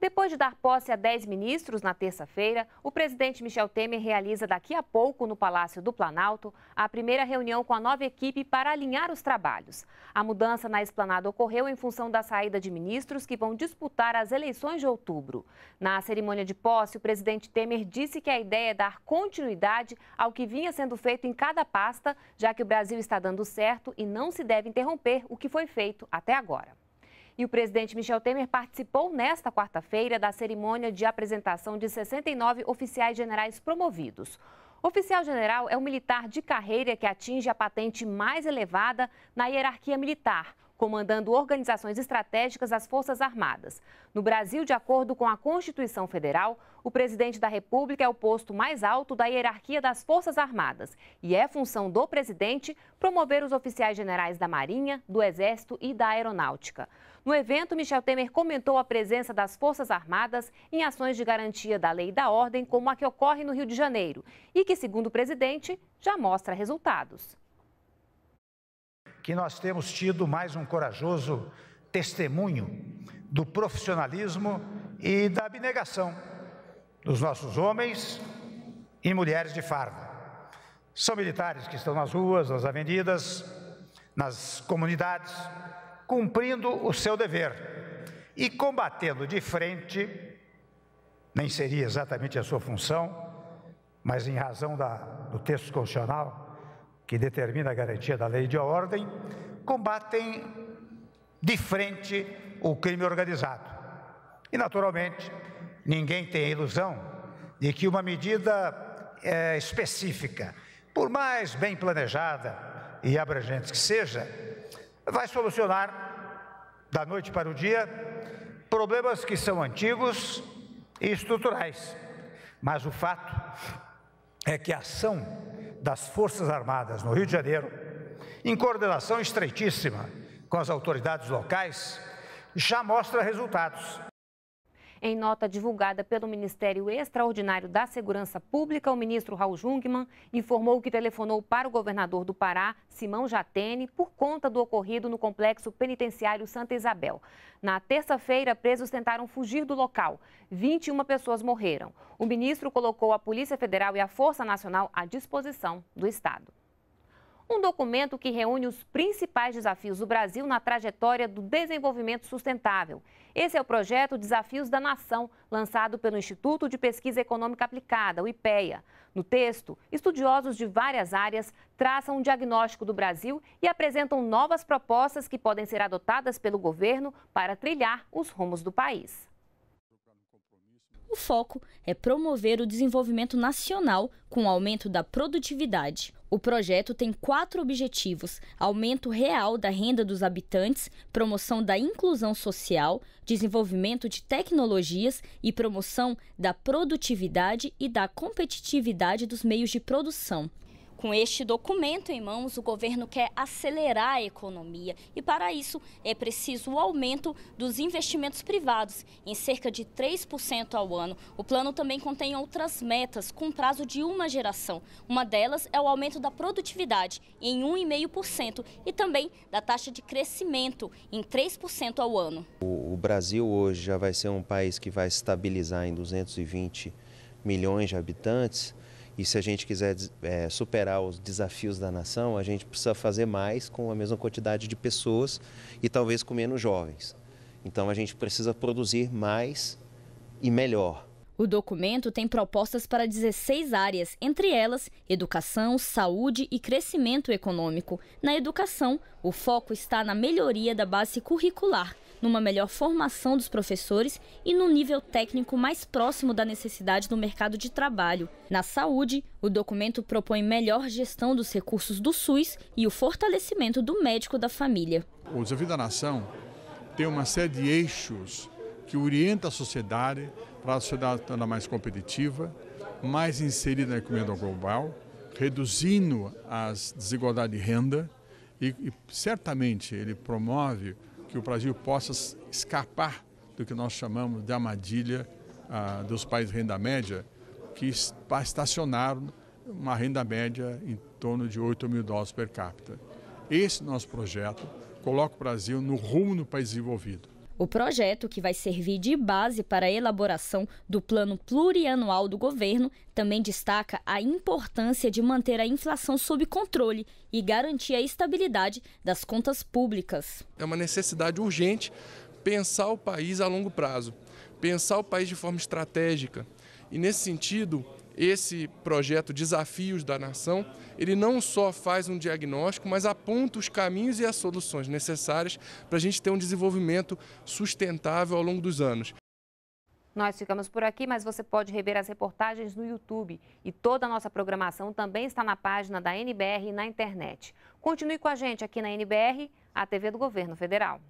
Depois de dar posse a 10 ministros na terça-feira, o presidente Michel Temer realiza daqui a pouco, no Palácio do Planalto, a primeira reunião com a nova equipe para alinhar os trabalhos. A mudança na esplanada ocorreu em função da saída de ministros que vão disputar as eleições de outubro. Na cerimônia de posse, o presidente Temer disse que a ideia é dar continuidade ao que vinha sendo feito em cada pasta, já que o Brasil está dando certo e não se deve interromper o que foi feito até agora. E o presidente Michel Temer participou nesta quarta-feira da cerimônia de apresentação de 69 oficiais generais promovidos. Oficial general é um militar de carreira que atinge a patente mais elevada na hierarquia militar, comandando organizações estratégicas das Forças Armadas. No Brasil, de acordo com a Constituição Federal, o presidente da República é o posto mais alto da hierarquia das Forças Armadas e é função do presidente promover os oficiais generais da Marinha, do Exército e da Aeronáutica. No evento, Michel Temer comentou a presença das Forças Armadas em ações de garantia da lei e da ordem, como a que ocorre no Rio de Janeiro, e que, segundo o presidente, já mostra resultados que nós temos tido mais um corajoso testemunho do profissionalismo e da abnegação dos nossos homens e mulheres de farda. São militares que estão nas ruas, nas avenidas, nas comunidades, cumprindo o seu dever e combatendo de frente, nem seria exatamente a sua função, mas em razão da, do texto constitucional, que determina a garantia da lei de ordem, combatem de frente o crime organizado. E, naturalmente, ninguém tem a ilusão de que uma medida é, específica, por mais bem planejada e abrangente que seja, vai solucionar, da noite para o dia, problemas que são antigos e estruturais. Mas o fato é que a ação das Forças Armadas no Rio de Janeiro, em coordenação estreitíssima com as autoridades locais, já mostra resultados em nota divulgada pelo Ministério Extraordinário da Segurança Pública, o ministro Raul Jungmann informou que telefonou para o governador do Pará, Simão Jatene, por conta do ocorrido no complexo penitenciário Santa Isabel. Na terça-feira, presos tentaram fugir do local. 21 pessoas morreram. O ministro colocou a Polícia Federal e a Força Nacional à disposição do Estado um documento que reúne os principais desafios do Brasil na trajetória do desenvolvimento sustentável. Esse é o projeto Desafios da Nação, lançado pelo Instituto de Pesquisa Econômica Aplicada, o IPEA. No texto, estudiosos de várias áreas traçam um diagnóstico do Brasil e apresentam novas propostas que podem ser adotadas pelo governo para trilhar os rumos do país foco é promover o desenvolvimento nacional com aumento da produtividade. O projeto tem quatro objetivos: aumento real da renda dos habitantes, promoção da inclusão social, desenvolvimento de tecnologias e promoção da produtividade e da competitividade dos meios de produção. Com este documento em mãos, o governo quer acelerar a economia e, para isso, é preciso o aumento dos investimentos privados em cerca de 3% ao ano. O plano também contém outras metas com prazo de uma geração. Uma delas é o aumento da produtividade em 1,5% e também da taxa de crescimento em 3% ao ano. O Brasil hoje já vai ser um país que vai estabilizar em 220 milhões de habitantes. E se a gente quiser é, superar os desafios da nação, a gente precisa fazer mais com a mesma quantidade de pessoas e talvez com menos jovens. Então a gente precisa produzir mais e melhor. O documento tem propostas para 16 áreas, entre elas educação, saúde e crescimento econômico. Na educação, o foco está na melhoria da base curricular numa melhor formação dos professores e num nível técnico mais próximo da necessidade do mercado de trabalho. Na saúde, o documento propõe melhor gestão dos recursos do SUS e o fortalecimento do médico da família. O Desafio da Nação tem uma série de eixos que orienta a sociedade para a sociedade tornar mais competitiva, mais inserida na economia global, reduzindo as desigualdades de renda e, e certamente ele promove que o Brasil possa escapar do que nós chamamos de armadilha ah, dos países de renda média, que estacionaram uma renda média em torno de 8 mil dólares per capita. Esse nosso projeto coloca o Brasil no rumo do país desenvolvido. O projeto, que vai servir de base para a elaboração do plano plurianual do governo, também destaca a importância de manter a inflação sob controle e garantir a estabilidade das contas públicas. É uma necessidade urgente pensar o país a longo prazo, pensar o país de forma estratégica. E nesse sentido, esse projeto Desafios da Nação, ele não só faz um diagnóstico, mas aponta os caminhos e as soluções necessárias para a gente ter um desenvolvimento sustentável ao longo dos anos. Nós ficamos por aqui, mas você pode rever as reportagens no YouTube. E toda a nossa programação também está na página da NBR na internet. Continue com a gente aqui na NBR, a TV do Governo Federal.